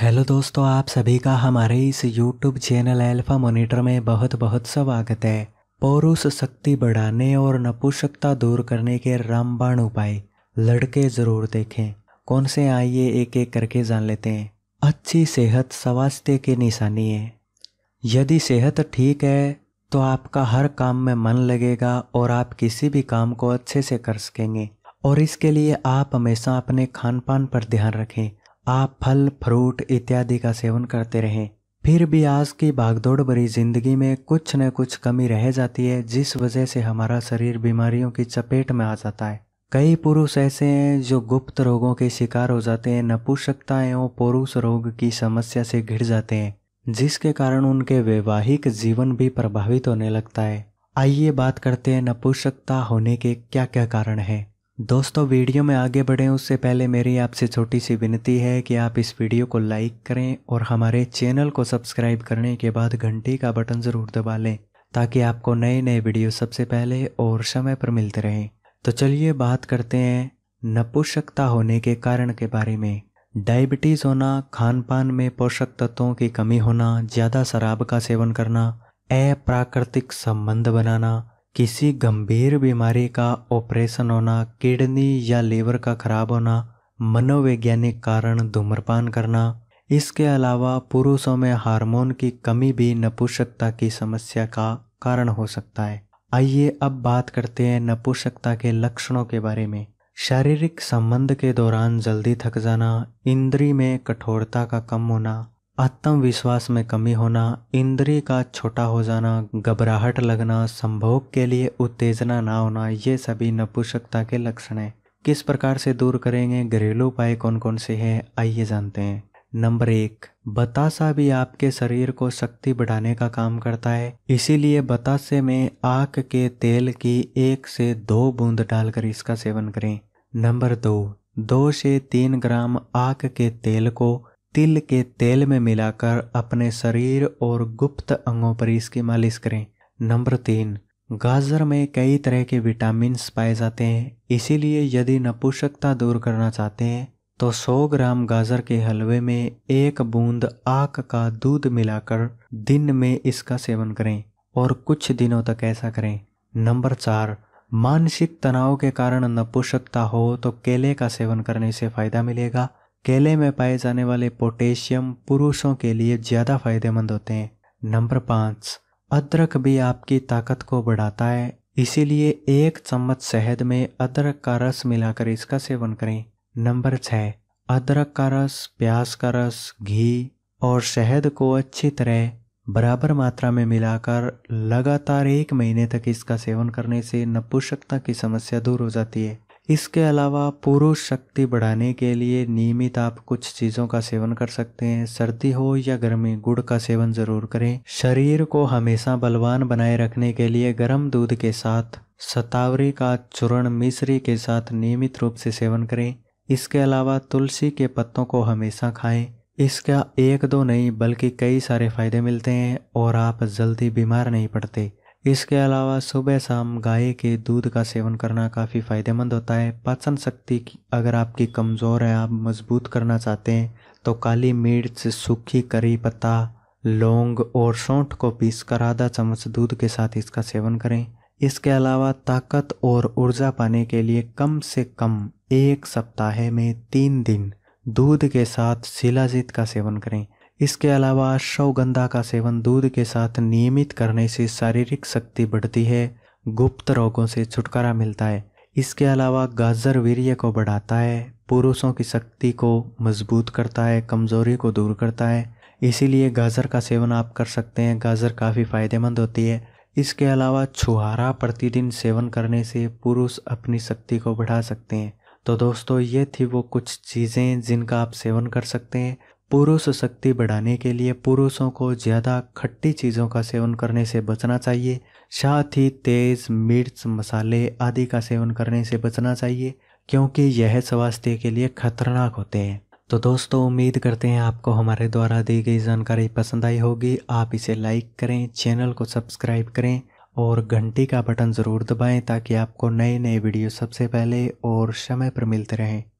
hello दोस्तों आप सभी का हमारे इस यूट्यूब चैनल एल्फा मोनिटर में बहुत बहुत स्वागत है पौरुष शक्ति बढ़ाने और नपुंसकता दूर करने के रामबाण उपाय लड़के ज़रूर देखें कौन से आइए एक एक करके जान लेते हैं अच्छी सेहत स्वास्थ्य की निशानी है यदि सेहत ठीक है तो आपका हर काम में मन लगेगा और आप किसी भी काम को अच्छे से कर सकेंगे और इसके लिए आप हमेशा अपने खान पान पर ध्यान रखें आप फल फ्रूट इत्यादि का सेवन करते रहें फिर भी आज की भागदौड़ भरी जिंदगी में कुछ न कुछ कमी रह जाती है जिस वजह से हमारा शरीर बीमारियों की चपेट में आ जाता है कई पुरुष ऐसे हैं जो गुप्त रोगों के शिकार हो जाते हैं नपुषकता एवं पुरुष रोग की समस्या से घिर जाते हैं जिसके कारण उनके वैवाहिक जीवन भी प्रभावित होने लगता है आइए बात करते हैं नपुषकता होने के क्या क्या कारण हैं दोस्तों वीडियो में आगे बढ़ें उससे पहले मेरी आपसे छोटी सी विनती है कि आप इस वीडियो को लाइक करें और हमारे चैनल को सब्सक्राइब करने के बाद घंटी का बटन ज़रूर दबा लें ताकि आपको नए नए वीडियो सबसे पहले और समय पर मिलते रहें तो चलिए बात करते हैं नपुषकता होने के कारण के बारे में डायबिटीज़ होना खान पान में पोषक तत्वों की कमी होना ज़्यादा शराब का सेवन करना अप्राकृतिक संबंध बनाना किसी गंभीर बीमारी का ऑपरेशन होना किडनी या लीवर का खराब होना मनोवैज्ञानिक कारण धूम्रपान करना इसके अलावा पुरुषों में हार्मोन की कमी भी नपुंसकता की समस्या का कारण हो सकता है आइए अब बात करते हैं नपुंसकता के लक्षणों के बारे में शारीरिक संबंध के दौरान जल्दी थक जाना इंद्री में कठोरता का कम होना आत्मविश्वास में कमी होना इंद्रिय का छोटा हो जाना घबराहट लगना संभोग के लिए उत्तेजना ना होना ये सभी नपुंसकता के लक्षण हैं किस प्रकार से दूर करेंगे घरेलू उपाय कौन कौन से हैं आइए जानते हैं नंबर एक बतासा भी आपके शरीर को शक्ति बढ़ाने का काम करता है इसीलिए बतासे में आक के तेल की एक से दो बूंद डालकर इसका सेवन करें नंबर दो दो से तीन ग्राम आक के तेल को तिल के तेल में मिलाकर अपने शरीर और गुप्त अंगों पर इसकी मालिश करें नंबर तीन गाजर में कई तरह के विटामिन पाए जाते हैं इसीलिए यदि नपुंसकता दूर करना चाहते हैं तो 100 ग्राम गाजर के हलवे में एक बूंद आक का दूध मिलाकर दिन में इसका सेवन करें और कुछ दिनों तक ऐसा करें नंबर चार मानसिक तनाव के कारण नपुंसकता हो तो केले का सेवन करने से फ़ायदा मिलेगा केले में पाए जाने वाले पोटेशियम पुरुषों के लिए ज़्यादा फायदेमंद होते हैं नंबर पाँच अदरक भी आपकी ताकत को बढ़ाता है इसीलिए एक चम्मच शहद में अदरक का रस मिलाकर इसका सेवन करें नंबर छः अदरक का रस प्याज का रस घी और शहद को अच्छी तरह बराबर मात्रा में मिलाकर लगातार एक महीने तक इसका सेवन करने से नपुंसकता की समस्या दूर हो जाती है इसके अलावा पुरुष शक्ति बढ़ाने के लिए नियमित आप कुछ चीज़ों का सेवन कर सकते हैं सर्दी हो या गर्मी गुड़ का सेवन ज़रूर करें शरीर को हमेशा बलवान बनाए रखने के लिए गर्म दूध के साथ सतावरी का चूर्ण मिश्री के साथ नियमित रूप से सेवन करें इसके अलावा तुलसी के पत्तों को हमेशा खाएं इसका एक दो नहीं बल्कि कई सारे फायदे मिलते हैं और आप जल्दी बीमार नहीं पड़ते इसके अलावा सुबह शाम गाय के दूध का सेवन करना काफ़ी फ़ायदेमंद होता है पाचन शक्ति अगर आपकी कमज़ोर है आप मज़बूत करना चाहते हैं तो काली मिर्च सूखी करी पत्ता लौंग और सौंठ को पीस कर आधा चम्मच दूध के साथ इसका सेवन करें इसके अलावा ताकत और ऊर्जा पाने के लिए कम से कम एक सप्ताह में तीन दिन दूध के साथ शिलाजीत का सेवन करें इसके अलावा शवगंधा का सेवन दूध के साथ नियमित करने से शारीरिक शक्ति बढ़ती है गुप्त रोगों से छुटकारा मिलता है इसके अलावा गाजर वीर्य को बढ़ाता है पुरुषों की शक्ति को मजबूत करता है कमज़ोरी को दूर करता है इसीलिए गाजर का सेवन आप कर सकते हैं गाजर काफ़ी फायदेमंद होती है इसके अलावा छुहारा प्रतिदिन सेवन करने से पुरुष अपनी शक्ति को बढ़ा सकते हैं तो दोस्तों ये थी वो कुछ चीज़ें जिनका आप सेवन कर सकते हैं पुरुष शक्ति बढ़ाने के लिए पुरुषों को ज़्यादा खट्टी चीज़ों का सेवन करने से बचना चाहिए साथ ही तेज़ मिर्च मसाले आदि का सेवन करने से बचना चाहिए क्योंकि यह स्वास्थ्य के लिए खतरनाक होते हैं तो दोस्तों उम्मीद करते हैं आपको हमारे द्वारा दी गई जानकारी पसंद आई होगी आप इसे लाइक करें चैनल को सब्सक्राइब करें और घंटी का बटन ज़रूर दबाएं ताकि आपको नए नए वीडियो सबसे पहले और समय पर मिलते रहें